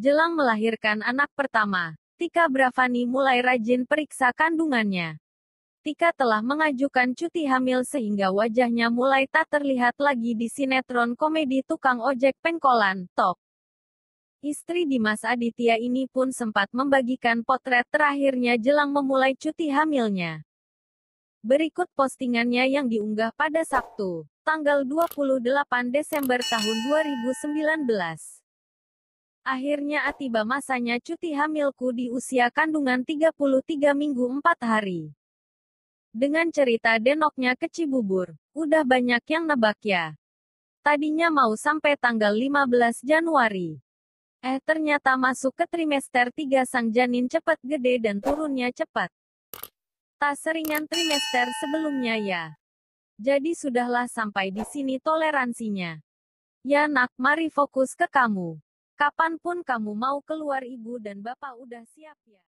Jelang melahirkan anak pertama, Tika Bravani mulai rajin periksa kandungannya. Tika telah mengajukan cuti hamil sehingga wajahnya mulai tak terlihat lagi di sinetron komedi tukang ojek pengkolan, Top. Istri Dimas Aditya ini pun sempat membagikan potret terakhirnya jelang memulai cuti hamilnya. Berikut postingannya yang diunggah pada Sabtu, tanggal 28 Desember tahun 2019. Akhirnya tiba masanya cuti hamilku di usia kandungan 33 minggu 4 hari. Dengan cerita denoknya ke Cibubur, udah banyak yang nebak ya. Tadinya mau sampai tanggal 15 Januari. Eh ternyata masuk ke trimester 3 sang janin cepat gede dan turunnya cepat. Tak seringan trimester sebelumnya ya. Jadi sudahlah sampai di sini toleransinya. Ya nak, mari fokus ke kamu. Kapanpun kamu mau keluar ibu dan bapak udah siap ya.